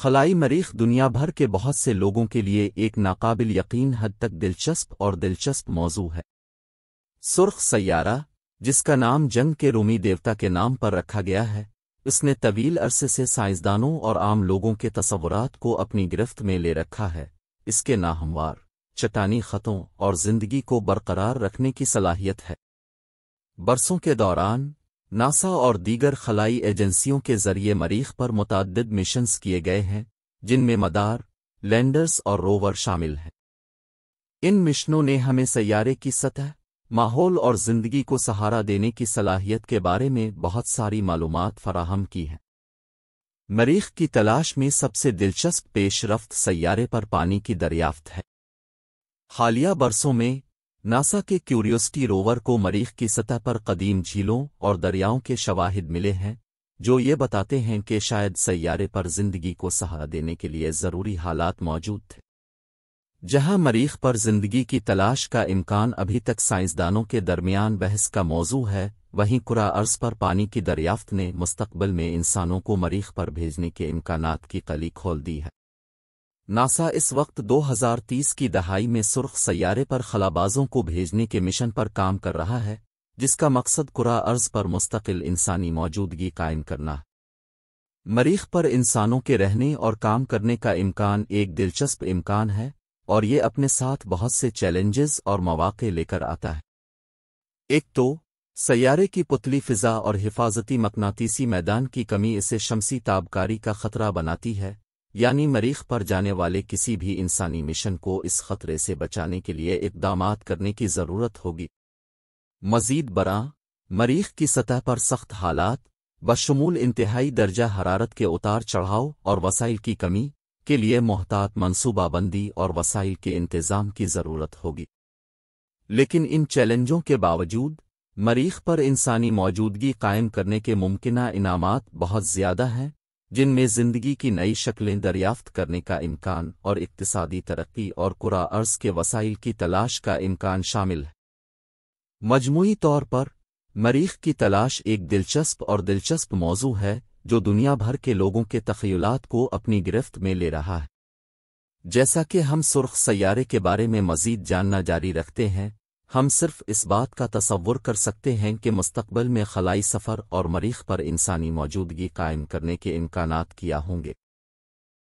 खलाई मरीख दुनिया भर के बहुत से लोगों के लिए एक नाकाबिल यकीन हद तक दिलचस्प और दिलचस्प मौजू है सुर्ख सैारा जिसका नाम जंग के रोमी देवता के नाम पर रखा गया है उसने तवील अरसे से साइंसदानों और आम लोगों के तस्वुरात को अपनी गिरफ्त में ले रखा है इसके नाहमवार चटानी ख़तों और ज़िंदगी को बरकरार रखने की सलाहियत है बरसों के दौरान नासा और दीगर खलाई एजेंसियों के जरिए मरीख पर मुतद मिशंस किए गए हैं जिनमें मदार लैंडर्स और रोवर शामिल हैं इन मिशनों ने हमें सैारे की सतह माहौल और जिंदगी को सहारा देने की सलाहियत के बारे में बहुत सारी मालूम फराहम की हैं मरीख की तलाश में सबसे दिलचस्प पेशरफ्त सैारे पर पानी की दरियाफ्त है हालिया बरसों में नासा के क्यूरियोसिटी रोवर को मरीख की सतह पर कदीम झीलों और दरियाओं के शवाहिद मिले हैं जो ये बताते हैं कि शायद सैारे पर जिंदगी को सहारा देने के लिए ज़रूरी हालात मौजूद थे जहां मरीख पर जिंदगी की तलाश का इम्कान अभी तक साइंसदानों के दरमियान बहस का मौजू है वहीं कुरा अर्ज पर पानी की दरियाफ्त ने मुस्तकबल में इंसानों को मरीख पर भेजने के इम्कान की कली खोल दी है नासा इस वक्त 2030 की दहाई में सुर्ख सैारे पर खलाबाजों को भेजने के मिशन पर काम कर रहा है जिसका मकसद कुरा अर्ज पर मुस्तकिल इंसानी मौजूदगी कायम करना मरीख पर इंसानों के रहने और काम करने का इम्कान एक दिलचस्प इम्कान है और ये अपने साथ बहुत से चैलेंजेस और मौाक़े लेकर आता है एक तो सैारे की पुतली फ़िज़ा और हिफाजती मकनातीसी मैदान की कमी इसे शमसी ताबकारी का ख़तरा बनाती है यानी मरीख पर जाने वाले किसी भी इंसानी मिशन को इस खतरे से बचाने के लिए इकदाम करने की ज़रूरत होगी मजीद बरा मरीख की सतह पर सख्त हालात बशमूल इंतहाई दर्जा हरारत के उतार चढ़ाव और वसाइल की कमी के लिए मोहतात मनसूबाबंदी और वसाइल के इंतज़ाम की ज़रूरत होगी लेकिन इन चैलेंजों के बावजूद मरीख पर इंसानी मौजूदगी कायम करने के मुमकिन इनाम बहुत ज़्यादा हैं जिनमें जिंदगी की नई शक्लें दरियाफ्त करने का इम्कान और इकतसादी तरक्की और कुरा अर्ज के वसाइल की तलाश का इम्कान शामिल है मजमू तौर पर मरीख की तलाश एक दिलचस्प और दिलचस्प मौजू है जो दुनिया भर के लोगों के तखीलात को अपनी गिरफ्त में ले रहा है जैसा कि हम सुर्ख सैारे के बारे में मजीद जानना जारी रखते हैं हम सिर्फ इस बात का तस्वुर कर सकते हैं कि मुस्तबल में खलाई सफ़र और मरीख पर इंसानी मौजूदगी कायम करने के इम्कान किया होंगे